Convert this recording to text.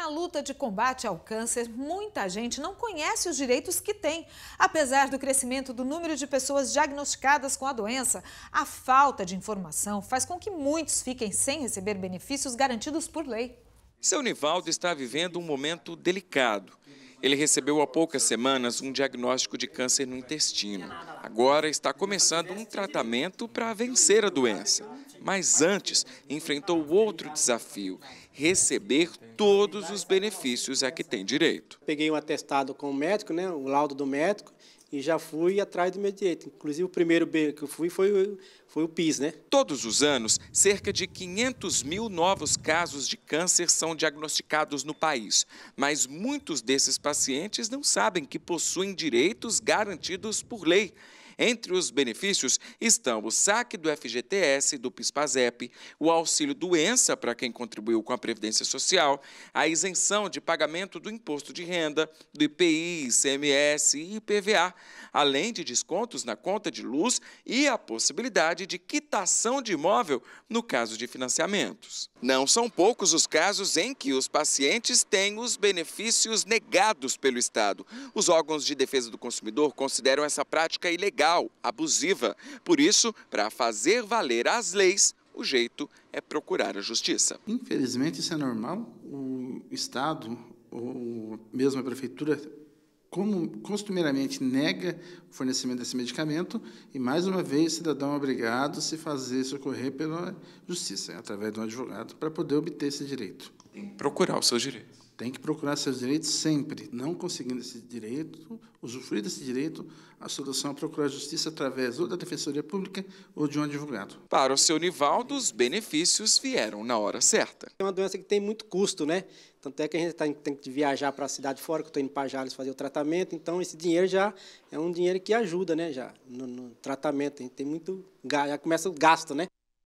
na luta de combate ao câncer, muita gente não conhece os direitos que tem. Apesar do crescimento do número de pessoas diagnosticadas com a doença, a falta de informação faz com que muitos fiquem sem receber benefícios garantidos por lei. Seu Nivaldo está vivendo um momento delicado. Ele recebeu há poucas semanas um diagnóstico de câncer no intestino. Agora está começando um tratamento para vencer a doença. Mas antes, enfrentou outro desafio: receber todos os benefícios a que tem direito. Peguei um atestado com o médico, né, o laudo do médico, e já fui atrás do meu direito. Inclusive, o primeiro B que eu fui foi, foi o PIS, né? Todos os anos, cerca de 500 mil novos casos de câncer são diagnosticados no país. Mas muitos desses pacientes não sabem que possuem direitos garantidos por lei. Entre os benefícios estão o saque do FGTS, do PISPAZEP, o auxílio doença para quem contribuiu com a Previdência Social, a isenção de pagamento do imposto de renda, do IPI, ICMS e IPVA, além de descontos na conta de luz e a possibilidade de quitação de imóvel no caso de financiamentos. Não são poucos os casos em que os pacientes têm os benefícios negados pelo Estado. Os órgãos de defesa do consumidor consideram essa prática ilegal ilegal, abusiva. Por isso, para fazer valer as leis, o jeito é procurar a justiça. Infelizmente, isso é normal. O Estado, ou mesmo a Prefeitura, como costumeiramente nega o fornecimento desse medicamento e mais uma vez o cidadão é obrigado a se fazer socorrer pela justiça através de um advogado para poder obter esse direito. Procurar os seus direitos tem que procurar seus direitos sempre. Não conseguindo esse direito, usufruir desse direito, a solução é procurar justiça através ou da Defensoria Pública ou de um advogado. Para o seu Nivaldo, os benefícios vieram na hora certa. É uma doença que tem muito custo, né? Tanto é que a gente tá tem que viajar para a cidade fora, que eu estou indo para Jales fazer o tratamento, então esse dinheiro já é um dinheiro que ajuda, né? Já no, no tratamento, a gente tem muito, já começa o gasto, né?